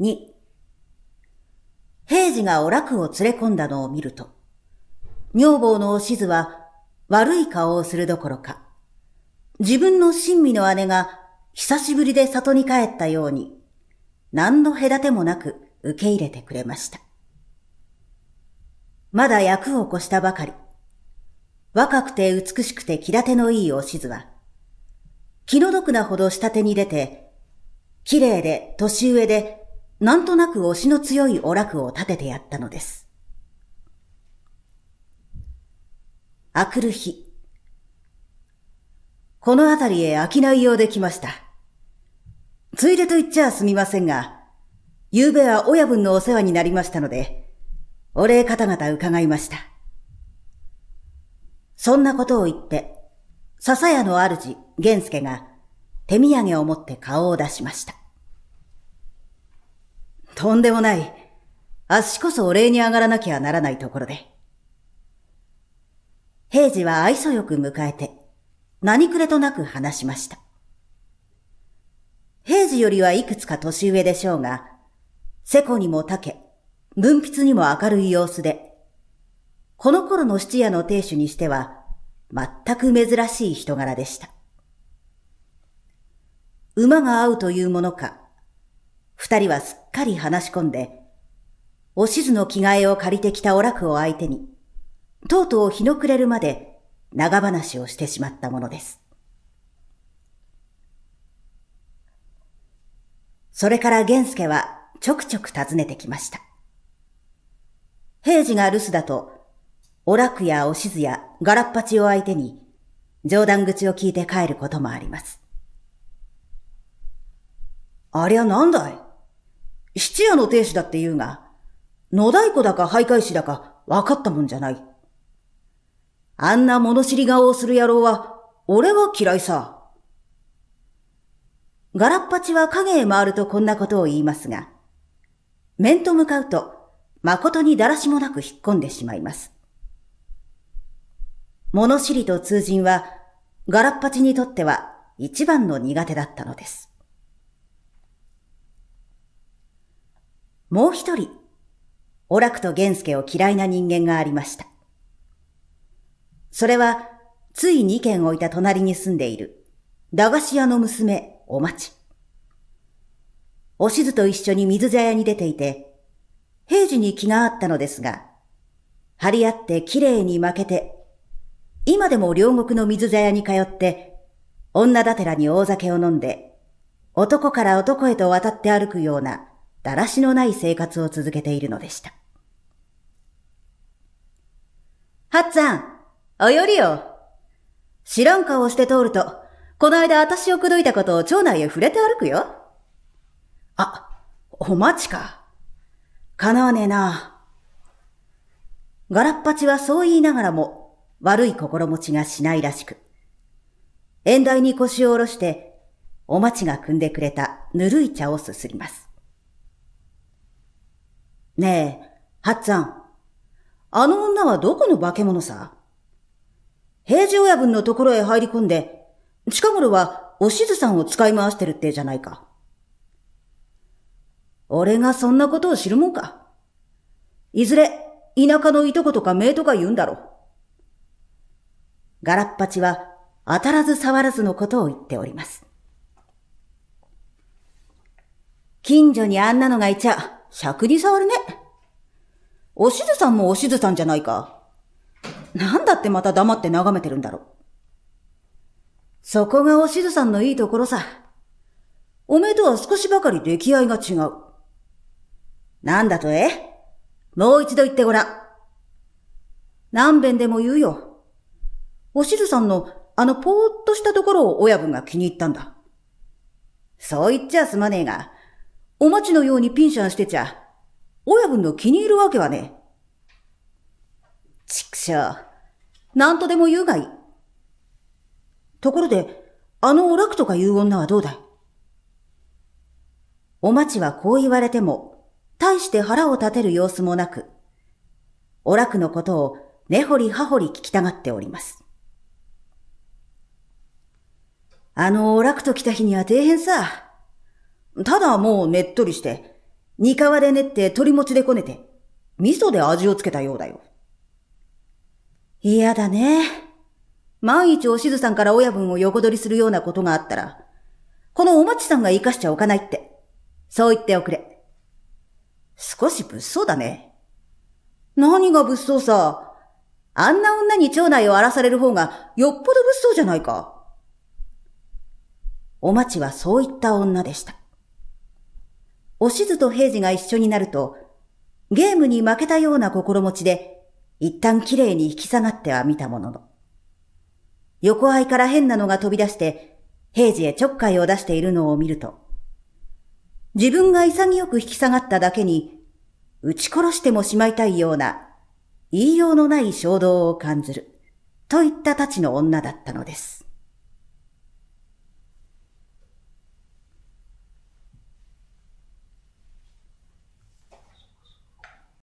2、平次がお楽を連れ込んだのを見ると、女房のおしずは悪い顔をするどころか、自分の親身の姉が久しぶりで里に帰ったように、何の隔てもなく受け入れてくれました。まだ役を越したばかり、若くて美しくて気立てのいいおしずは、気の毒なほど下手に出て、綺麗で年上でなんとなく押しの強いお楽を立ててやったのです。あくる日。この辺りへ商いようで来ました。ついでと言っちゃすみませんが、昨べは親分のお世話になりましたので、お礼方々伺いました。そんなことを言って、笹屋の主、源助が手土産を持って顔を出しました。とんでもない。あっしこそお礼に上がらなきゃならないところで。平次は愛想よく迎えて、何くれとなく話しました。平次よりはいくつか年上でしょうが、セコにもたけ、文筆にも明るい様子で、この頃の質屋の亭主にしては、全く珍しい人柄でした。馬が合うというものか、二人はすっかり話し込んで、おしずの着替えを借りてきたお楽を相手に、とうとう日の暮れるまで長話をしてしまったものです。それから玄介はちょくちょく訪ねてきました。平次が留守だと、お楽やおしずやガラッパチを相手に、冗談口を聞いて帰ることもあります。ありゃなんだい七夜の亭主だって言うが、野太鼓だか徘徊師だか分かったもんじゃない。あんな物知り顔をする野郎は、俺は嫌いさ。ガラッパチは影へ回るとこんなことを言いますが、面と向かうと、誠にだらしもなく引っ込んでしまいます。物知りと通人は、ガラッパチにとっては一番の苦手だったのです。もう一人、オラクと源助を嫌いな人間がありました。それは、つい二軒置いた隣に住んでいる、駄菓子屋の娘、お待ち。おしずと一緒に水茶屋に出ていて、平時に気があったのですが、張り合って綺麗に負けて、今でも両国の水茶屋に通って、女だてらに大酒を飲んで、男から男へと渡って歩くような、だらしのない生活を続けているのでした。はっちゃん、およりよ。知らん顔をして通ると、この間私を口説いたことを町内へ触れて歩くよ。あ、お待ちか。叶わねえな。ガラッパチはそう言いながらも、悪い心持ちがしないらしく。縁台に腰を下ろして、お待ちが汲んでくれたぬるい茶をすすります。ねえ、はっつぁん。あの女はどこの化け物さ平時親分のところへ入り込んで、近頃はおしずさんを使い回してるってじゃないか。俺がそんなことを知るもんか。いずれ、田舎のいとことか名とか言うんだろう。ガラッパチは当たらず触らずのことを言っております。近所にあんなのがいちゃ、尺に触るね。おしずさんもおしずさんじゃないか。なんだってまた黙って眺めてるんだろう。そこがおしずさんのいいところさ。おめえとは少しばかり出来合いが違う。なんだとえもう一度言ってごらん。何遍でも言うよ。おしずさんのあのぽーっとしたところを親分が気に入ったんだ。そう言っちゃすまねえが、お待ちのようにピンシャンしてちゃ、親分の気に入るわけはねちくしょう。なんとでも言うがいい。ところで、あのお楽とかいう女はどうだいお待ちはこう言われても、大して腹を立てる様子もなく、お楽のことを根掘り葉掘り聞きたがっております。あのお楽と来た日には底辺さ。ただもうねっとりして、煮皮で練って鶏餅でこねて、味噌で味をつけたようだよ。嫌だね。万一おしずさんから親分を横取りするようなことがあったら、このおまちさんが生かしちゃおかないって。そう言っておくれ。少し物騒だね。何が物騒さ。あんな女に町内を荒らされる方がよっぽど物騒じゃないか。おまちはそういった女でした。おしずと平次が一緒になると、ゲームに負けたような心持ちで、一旦綺麗に引き下がっては見たものの。横合いから変なのが飛び出して、平次へちょっかいを出しているのを見ると、自分が潔く引き下がっただけに、撃ち殺してもしまいたいような、言いようのない衝動を感じる、といった立ちの女だったのです。